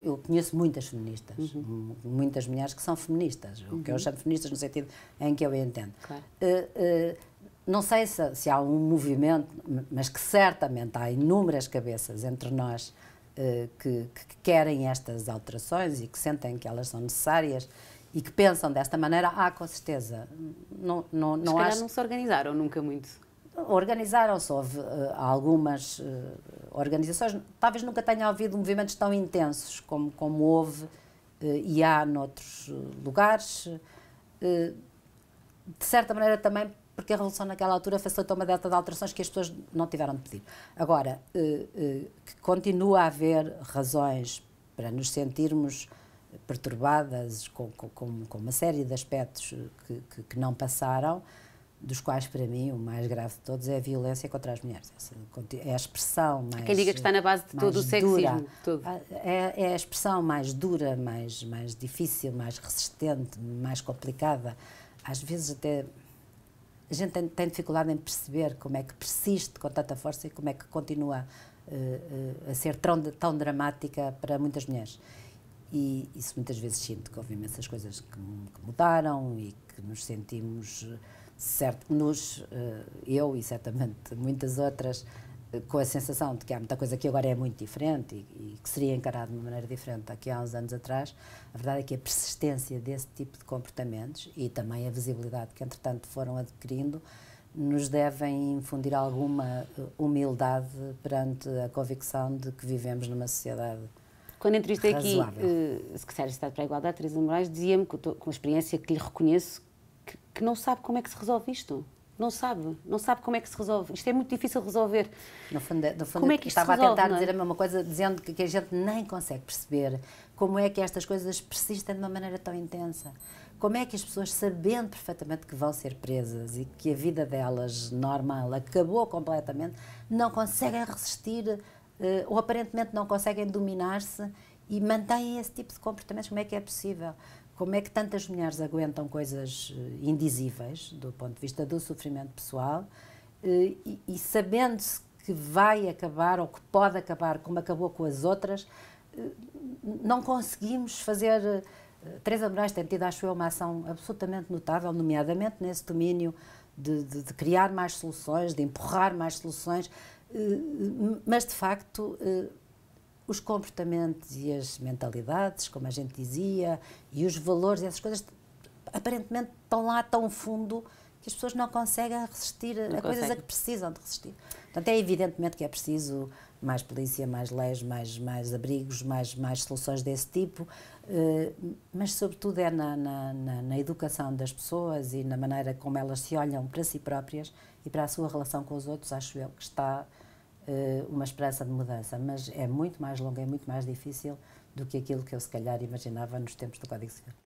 Eu conheço muitas feministas, uhum. muitas mulheres que são feministas, uhum. o que eu uhum. chamo feministas no sentido em que eu entendo. Claro. Uh, uh, não sei se, se, há um movimento, mas que certamente há inúmeras cabeças entre nós uh, que, que, querem estas alterações e que sentem que elas são necessárias e que pensam desta maneira, há com certeza. Não, não, não mas acho... não se organizaram nunca muito. Organizaram-se, houve uh, algumas uh, organizações, talvez nunca tenha havido movimentos tão intensos como, como houve uh, e há noutros lugares. de certa maneira também porque a Revolução naquela altura facilitou uma data de alterações que as pessoas não tiveram de pedir. Agora, que continua a haver razões para nos sentirmos perturbadas com, com, com uma série de aspectos que, que, que não passaram, dos quais, para mim, o mais grave de todos é a violência contra as mulheres. é a expressão mais. Quem diga que está na base de todo o sexismo. Todo. Ah, é, é, a expressão mais dura, mais, mais difícil, mais resistente, mais complicada. Às vezes, até. A gente tem, tem dificuldade em perceber como é que persiste com tanta força e como é que continua uh, uh, a ser tão, tão dramática para muitas mulheres. E isso muitas vezes sinto que houve imensas coisas que, que mudaram e que nos sentimos certo, nos, eh, eu e certamente muitas outras, eh, com a sensação de que há muita coisa que agora é muito diferente e, e que seria encarado de uma maneira diferente aqui há uns anos atrás, a verdade é que a persistência desse tipo de comportamentos e também a visibilidade que, entretanto, foram adquirindo, nos devem infundir alguma eh, humildade perante a convicção de que vivemos numa sociedade quando entrevistei razoável. aqui uh, a Secretária de Estado para a Igualdade, Teresa Moraes, dizia-me, com, com a experiência que lhe reconheço, que, que não sabe como é que se resolve isto não sabe, não sabe como é que se resolve. Isto é muito difícil resolver. No fundo, no fundo como é que isto estava resolve, a tentar é? dizer a mesma coisa, dizendo que, que, a gente nem consegue perceber como é que estas coisas persistem de uma maneira tão intensa. Como é que as pessoas, sabendo perfeitamente que vão ser presas e que a vida delas, normal, acabou completamente, não conseguem resistir eh, ou aparentemente não conseguem dominar-se e mantêm esse tipo de comportamentos? Como é que é possível? como é que tantas mulheres aguentam coisas eh, indizíveis do ponto de vista do sofrimento pessoal eh, e, e sabendo-se que vai acabar ou que pode acabar como acabou com as outras, eh, não conseguimos fazer. Teresa Moraes tem tido, acho eu, uma ação absolutamente notável, nomeadamente nesse domínio de, de, de criar mais soluções, de empurrar mais soluções, mas de facto os comportamentos e as mentalidades, como a gente dizia, e os valores, e essas coisas, aparentemente estão lá tão fundo que as pessoas não conseguem resistir não a consegue. coisas a que precisam de resistir. Portanto, é evidentemente que é preciso mais polícia, mais leis, mais, mais abrigos, mais, mais soluções desse tipo, eh, mas sobretudo é na, na, na, educação das pessoas e na maneira como elas se olham para si próprias e para a sua relação com os outros, acho eu, que está eh, uma esperança de mudança, mas é muito mais longa, é muito mais difícil do que aquilo que eu se calhar imaginava nos tempos do Código Civil.